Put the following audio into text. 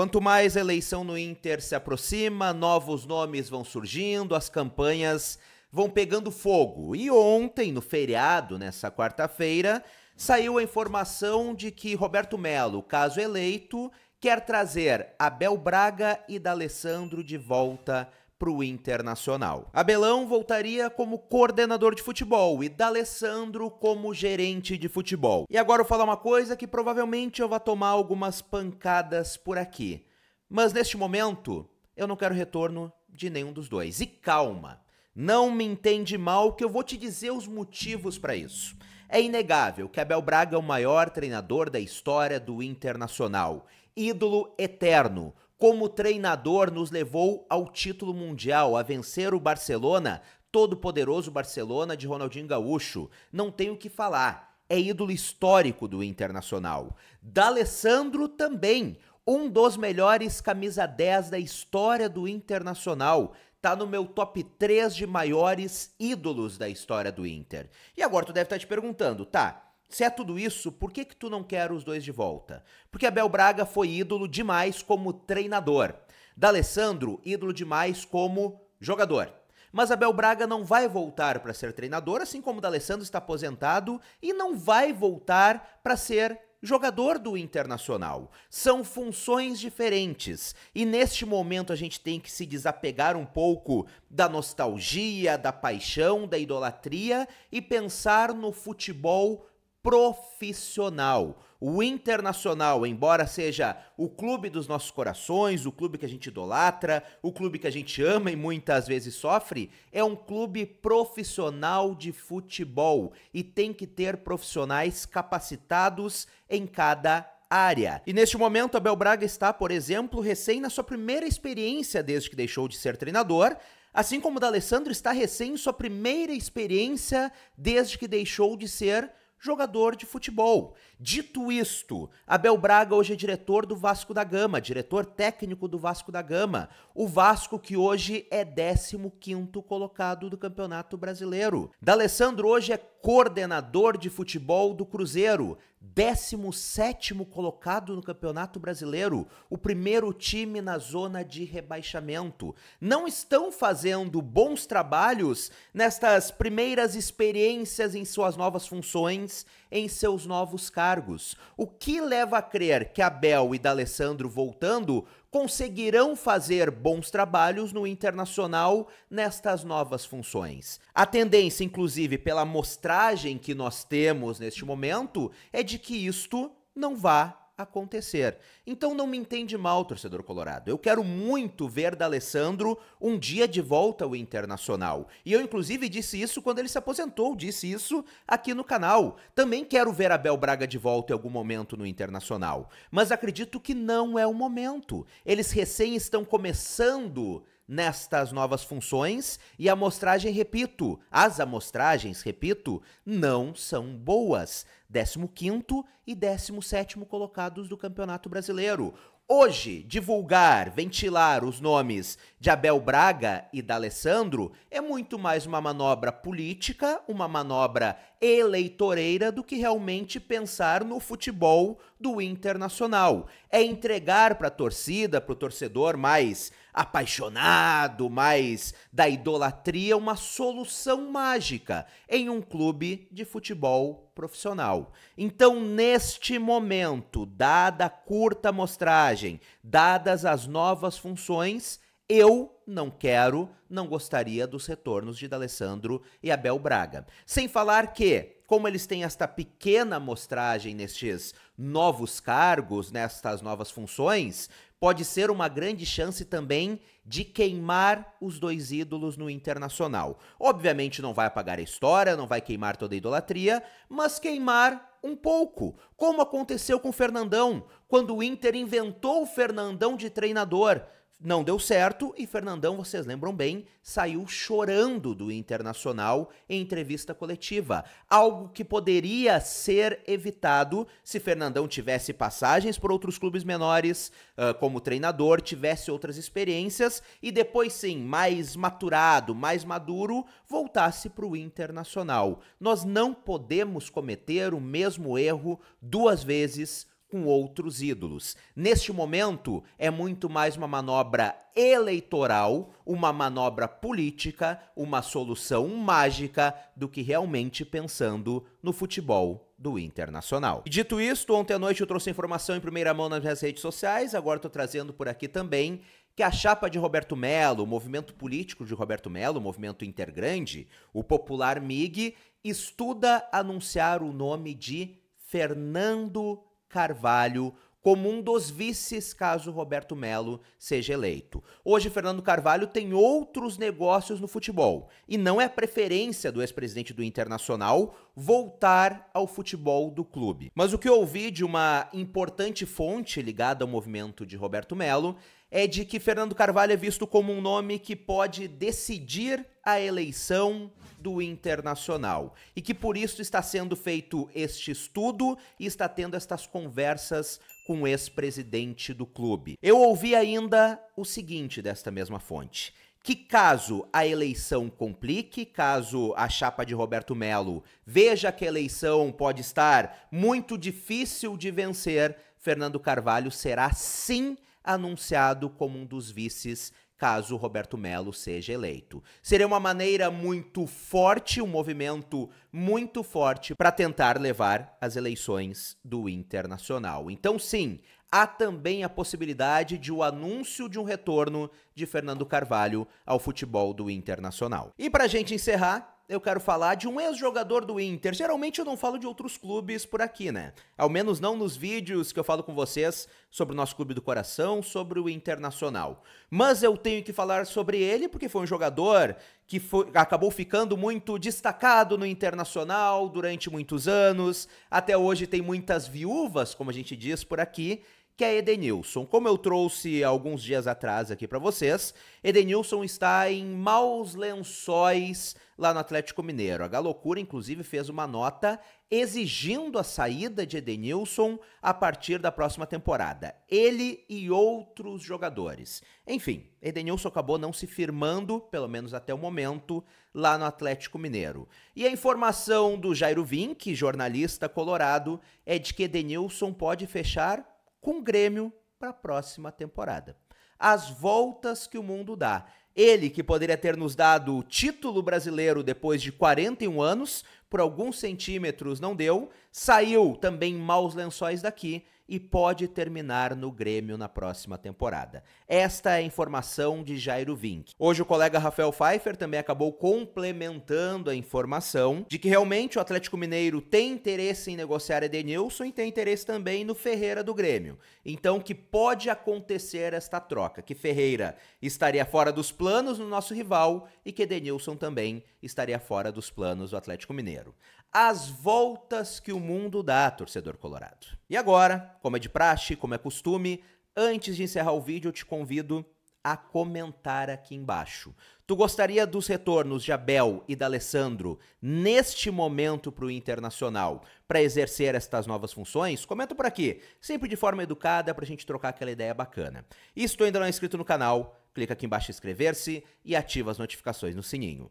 Quanto mais a eleição no Inter se aproxima, novos nomes vão surgindo, as campanhas vão pegando fogo. E ontem, no feriado, nessa quarta-feira, saiu a informação de que Roberto Melo, caso eleito, quer trazer Abel Braga e D'Alessandro de volta para o Internacional. Abelão voltaria como coordenador de futebol e D'Alessandro como gerente de futebol. E agora eu vou falar uma coisa que provavelmente eu vou tomar algumas pancadas por aqui. Mas neste momento, eu não quero retorno de nenhum dos dois. E calma, não me entende mal que eu vou te dizer os motivos para isso. É inegável que Abel Braga é o maior treinador da história do Internacional, ídolo eterno, como treinador nos levou ao título mundial, a vencer o Barcelona, todo poderoso Barcelona de Ronaldinho Gaúcho. Não tenho o que falar, é ídolo histórico do Internacional. D'Alessandro também, um dos melhores camisa 10 da história do Internacional. Tá no meu top 3 de maiores ídolos da história do Inter. E agora tu deve estar tá te perguntando, tá? Se é tudo isso, por que que tu não quer os dois de volta? Porque Abel Braga foi ídolo demais como treinador. D'Alessandro, ídolo demais como jogador. Mas Abel Braga não vai voltar para ser treinador, assim como D'Alessandro está aposentado e não vai voltar para ser jogador do Internacional. São funções diferentes e neste momento a gente tem que se desapegar um pouco da nostalgia, da paixão, da idolatria e pensar no futebol profissional. O Internacional, embora seja o clube dos nossos corações, o clube que a gente idolatra, o clube que a gente ama e muitas vezes sofre, é um clube profissional de futebol e tem que ter profissionais capacitados em cada área. E neste momento, Abel Braga está, por exemplo, recém na sua primeira experiência desde que deixou de ser treinador, assim como o D'Alessandro está recém em sua primeira experiência desde que deixou de ser jogador de futebol. Dito isto, Abel Braga hoje é diretor do Vasco da Gama, diretor técnico do Vasco da Gama. O Vasco que hoje é 15º colocado do Campeonato Brasileiro. D'Alessandro hoje é coordenador de futebol do Cruzeiro. 17 colocado no Campeonato Brasileiro, o primeiro time na zona de rebaixamento. Não estão fazendo bons trabalhos nestas primeiras experiências em suas novas funções em seus novos cargos, o que leva a crer que Abel e D'Alessandro voltando conseguirão fazer bons trabalhos no internacional nestas novas funções. A tendência, inclusive, pela mostragem que nós temos neste momento, é de que isto não vá acontecer. Então não me entende mal, torcedor colorado. Eu quero muito ver D'Alessandro um dia de volta ao Internacional. E eu inclusive disse isso quando ele se aposentou, disse isso aqui no canal. Também quero ver Abel Braga de volta em algum momento no Internacional, mas acredito que não é o momento. Eles recém estão começando nestas novas funções e a amostragem, repito, as amostragens, repito, não são boas. 15º e 17º colocados do Campeonato Brasileiro. Hoje, divulgar, ventilar os nomes de Abel Braga e da Alessandro é muito mais uma manobra política, uma manobra eleitoreira do que realmente pensar no futebol do Internacional. É entregar para a torcida, para o torcedor mais apaixonado, mas da idolatria uma solução mágica em um clube de futebol profissional. Então, neste momento, dada a curta mostragem, dadas as novas funções, eu não quero, não gostaria dos retornos de D'Alessandro e Abel Braga. Sem falar que, como eles têm esta pequena amostragem nestes novos cargos, nestas novas funções, pode ser uma grande chance também de queimar os dois ídolos no internacional. Obviamente não vai apagar a história, não vai queimar toda a idolatria, mas queimar um pouco, como aconteceu com o Fernandão, quando o Inter inventou o Fernandão de treinador não deu certo e Fernandão, vocês lembram bem, saiu chorando do Internacional em entrevista coletiva. Algo que poderia ser evitado se Fernandão tivesse passagens por outros clubes menores, uh, como treinador, tivesse outras experiências e depois sim, mais maturado, mais maduro, voltasse para o Internacional. Nós não podemos cometer o mesmo erro duas vezes com outros ídolos. Neste momento, é muito mais uma manobra eleitoral, uma manobra política, uma solução mágica do que realmente pensando no futebol do Internacional. E dito isto, ontem à noite eu trouxe informação em primeira mão nas minhas redes sociais, agora estou trazendo por aqui também que a chapa de Roberto Melo, o movimento político de Roberto Melo, o movimento Intergrande, o popular MIG, estuda anunciar o nome de Fernando Carvalho como um dos vices caso Roberto Melo seja eleito. Hoje, Fernando Carvalho tem outros negócios no futebol e não é preferência do ex-presidente do Internacional voltar ao futebol do clube. Mas o que eu ouvi de uma importante fonte ligada ao movimento de Roberto Melo é de que Fernando Carvalho é visto como um nome que pode decidir a eleição do internacional e que por isso está sendo feito este estudo e está tendo estas conversas com o ex-presidente do clube. Eu ouvi ainda o seguinte desta mesma fonte que caso a eleição complique, caso a chapa de Roberto Melo veja que a eleição pode estar muito difícil de vencer, Fernando Carvalho será sim anunciado como um dos vices caso Roberto Melo seja eleito. Seria uma maneira muito forte, um movimento muito forte para tentar levar as eleições do Internacional. Então, sim, há também a possibilidade de o anúncio de um retorno de Fernando Carvalho ao futebol do Internacional. E para a gente encerrar, eu quero falar de um ex-jogador do Inter. Geralmente eu não falo de outros clubes por aqui, né? Ao menos não nos vídeos que eu falo com vocês sobre o nosso clube do coração, sobre o Internacional. Mas eu tenho que falar sobre ele porque foi um jogador que foi, acabou ficando muito destacado no Internacional durante muitos anos. Até hoje tem muitas viúvas, como a gente diz por aqui que é Edenilson. Como eu trouxe alguns dias atrás aqui para vocês, Edenilson está em maus lençóis lá no Atlético Mineiro. A Galocura, inclusive, fez uma nota exigindo a saída de Edenilson a partir da próxima temporada. Ele e outros jogadores. Enfim, Edenilson acabou não se firmando, pelo menos até o momento, lá no Atlético Mineiro. E a informação do Jairo Vink, jornalista colorado, é de que Edenilson pode fechar com o Grêmio para a próxima temporada. As voltas que o mundo dá. Ele que poderia ter nos dado o título brasileiro depois de 41 anos, por alguns centímetros não deu, saiu também maus lençóis daqui e pode terminar no Grêmio na próxima temporada. Esta é a informação de Jairo Vink. Hoje o colega Rafael Pfeiffer também acabou complementando a informação de que realmente o Atlético Mineiro tem interesse em negociar Edenilson e tem interesse também no Ferreira do Grêmio. Então que pode acontecer esta troca, que Ferreira estaria fora dos planos no nosso rival e que Edenilson também estaria fora dos planos do Atlético Mineiro as voltas que o mundo dá, torcedor colorado. E agora, como é de praxe, como é costume, antes de encerrar o vídeo, eu te convido a comentar aqui embaixo. Tu gostaria dos retornos de Abel e da Alessandro neste momento para o Internacional para exercer estas novas funções? Comenta por aqui, sempre de forma educada para a gente trocar aquela ideia bacana. E se tu ainda não é inscrito no canal, clica aqui embaixo em inscrever-se e ativa as notificações no sininho.